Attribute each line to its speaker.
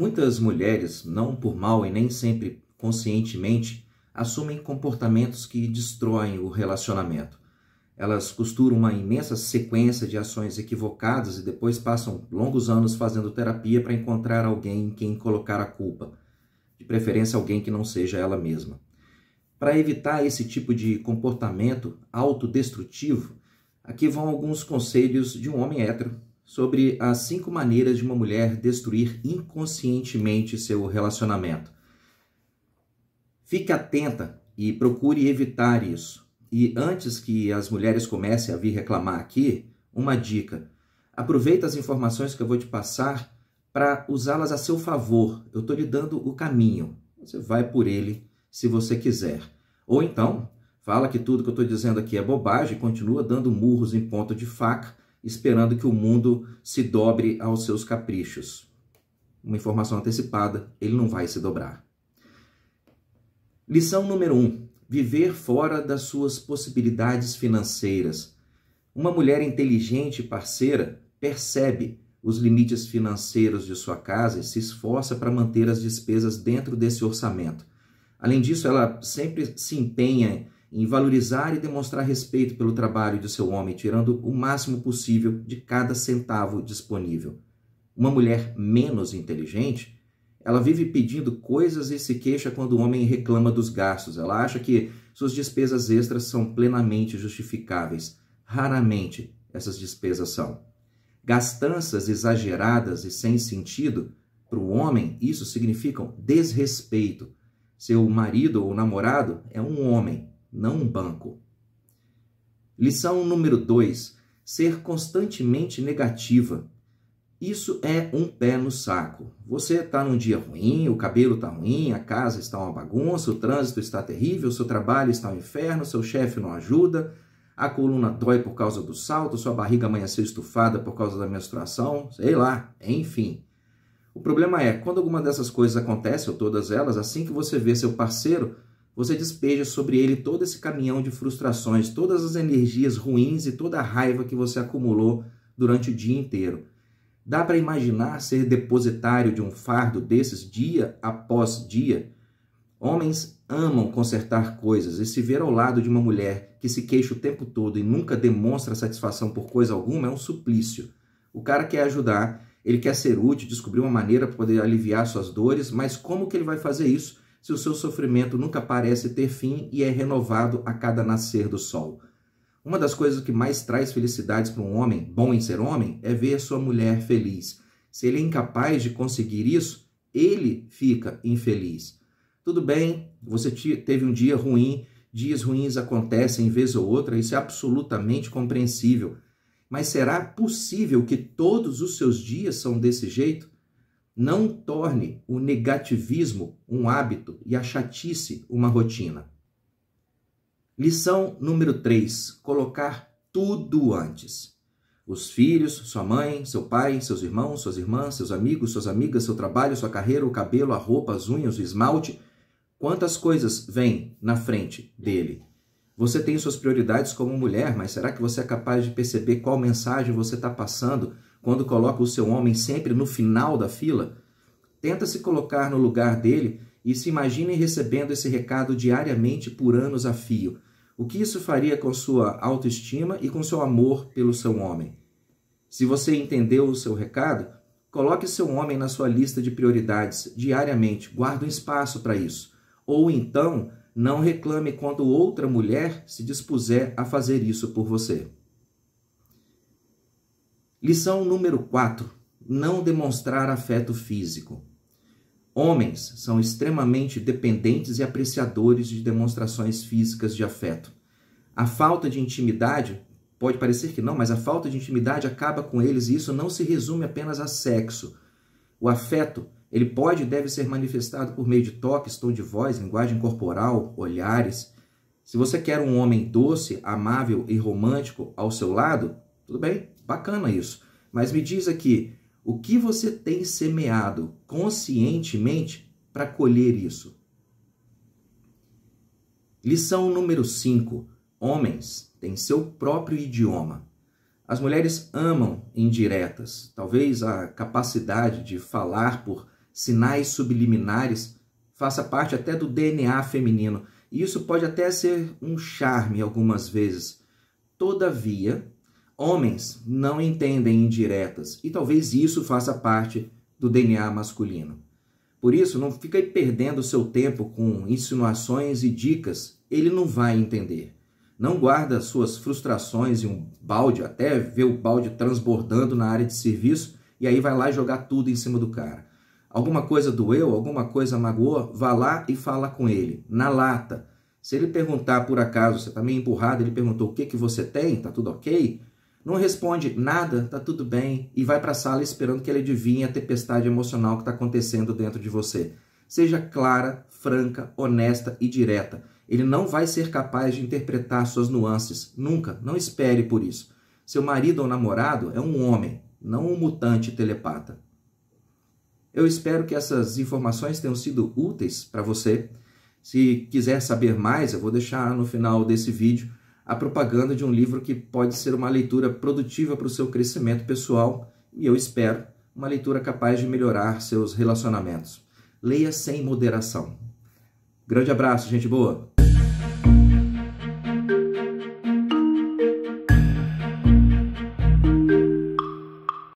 Speaker 1: Muitas mulheres, não por mal e nem sempre conscientemente, assumem comportamentos que destroem o relacionamento. Elas costuram uma imensa sequência de ações equivocadas e depois passam longos anos fazendo terapia para encontrar alguém em quem colocar a culpa, de preferência alguém que não seja ela mesma. Para evitar esse tipo de comportamento autodestrutivo, aqui vão alguns conselhos de um homem hétero sobre as cinco maneiras de uma mulher destruir inconscientemente seu relacionamento. Fique atenta e procure evitar isso. E antes que as mulheres comecem a vir reclamar aqui, uma dica. Aproveita as informações que eu vou te passar para usá-las a seu favor. Eu estou lhe dando o caminho. Você vai por ele se você quiser. Ou então, fala que tudo que eu estou dizendo aqui é bobagem, continua dando murros em ponta de faca esperando que o mundo se dobre aos seus caprichos. Uma informação antecipada, ele não vai se dobrar. Lição número 1: um, viver fora das suas possibilidades financeiras. Uma mulher inteligente e parceira percebe os limites financeiros de sua casa e se esforça para manter as despesas dentro desse orçamento. Além disso, ela sempre se empenha em valorizar e demonstrar respeito pelo trabalho de seu homem, tirando o máximo possível de cada centavo disponível. Uma mulher menos inteligente, ela vive pedindo coisas e se queixa quando o homem reclama dos gastos. Ela acha que suas despesas extras são plenamente justificáveis. Raramente essas despesas são. Gastanças exageradas e sem sentido, para o homem, isso significam desrespeito. Seu marido ou namorado é um homem, não um banco. Lição número 2: ser constantemente negativa. Isso é um pé no saco. Você está num dia ruim, o cabelo está ruim, a casa está uma bagunça, o trânsito está terrível, seu trabalho está um inferno, seu chefe não ajuda, a coluna dói por causa do salto, sua barriga amanheceu estufada por causa da menstruação, sei lá, enfim. O problema é, quando alguma dessas coisas acontece, ou todas elas, assim que você vê seu parceiro, você despeja sobre ele todo esse caminhão de frustrações, todas as energias ruins e toda a raiva que você acumulou durante o dia inteiro. Dá para imaginar ser depositário de um fardo desses dia após dia? Homens amam consertar coisas e se ver ao lado de uma mulher que se queixa o tempo todo e nunca demonstra satisfação por coisa alguma é um suplício. O cara quer ajudar, ele quer ser útil, descobrir uma maneira para poder aliviar suas dores, mas como que ele vai fazer isso se o seu sofrimento nunca parece ter fim e é renovado a cada nascer do sol. Uma das coisas que mais traz felicidades para um homem, bom em ser homem, é ver sua mulher feliz. Se ele é incapaz de conseguir isso, ele fica infeliz. Tudo bem, você teve um dia ruim, dias ruins acontecem vez ou outra, isso é absolutamente compreensível. Mas será possível que todos os seus dias são desse jeito? Não torne o negativismo um hábito e a chatice uma rotina. Lição número 3: colocar tudo antes. Os filhos, sua mãe, seu pai, seus irmãos, suas irmãs, seus amigos, suas amigas, seu trabalho, sua carreira, o cabelo, a roupa, as unhas, o esmalte. Quantas coisas vêm na frente dele? Você tem suas prioridades como mulher, mas será que você é capaz de perceber qual mensagem você está passando quando coloca o seu homem sempre no final da fila, tenta se colocar no lugar dele e se imagine recebendo esse recado diariamente por anos a fio. O que isso faria com sua autoestima e com seu amor pelo seu homem? Se você entendeu o seu recado, coloque seu homem na sua lista de prioridades diariamente, guarde um espaço para isso. Ou então, não reclame quando outra mulher se dispuser a fazer isso por você. Lição número 4: Não demonstrar afeto físico. Homens são extremamente dependentes e apreciadores de demonstrações físicas de afeto. A falta de intimidade, pode parecer que não, mas a falta de intimidade acaba com eles e isso não se resume apenas a sexo. O afeto, ele pode e deve ser manifestado por meio de toques, tom de voz, linguagem corporal, olhares. Se você quer um homem doce, amável e romântico ao seu lado, tudo bem, Bacana isso. Mas me diz aqui, o que você tem semeado conscientemente para colher isso? Lição número 5. Homens têm seu próprio idioma. As mulheres amam indiretas. Talvez a capacidade de falar por sinais subliminares faça parte até do DNA feminino. E isso pode até ser um charme algumas vezes. Todavia, Homens não entendem indiretas e talvez isso faça parte do DNA masculino. Por isso, não fica perdendo seu tempo com insinuações e dicas, ele não vai entender. Não guarda suas frustrações em um balde, até ver o balde transbordando na área de serviço e aí vai lá jogar tudo em cima do cara. Alguma coisa doeu, alguma coisa magoou, vá lá e fala com ele, na lata. Se ele perguntar por acaso, você está meio empurrado, ele perguntou o que, que você tem, tá tudo ok? Não responde nada, tá tudo bem, e vai para a sala esperando que ele adivinhe a tempestade emocional que está acontecendo dentro de você. Seja clara, franca, honesta e direta. Ele não vai ser capaz de interpretar suas nuances, nunca, não espere por isso. Seu marido ou namorado é um homem, não um mutante telepata. Eu espero que essas informações tenham sido úteis para você. Se quiser saber mais, eu vou deixar no final desse vídeo a propaganda de um livro que pode ser uma leitura produtiva para o seu crescimento pessoal e, eu espero, uma leitura capaz de melhorar seus relacionamentos. Leia sem moderação. Grande abraço, gente boa!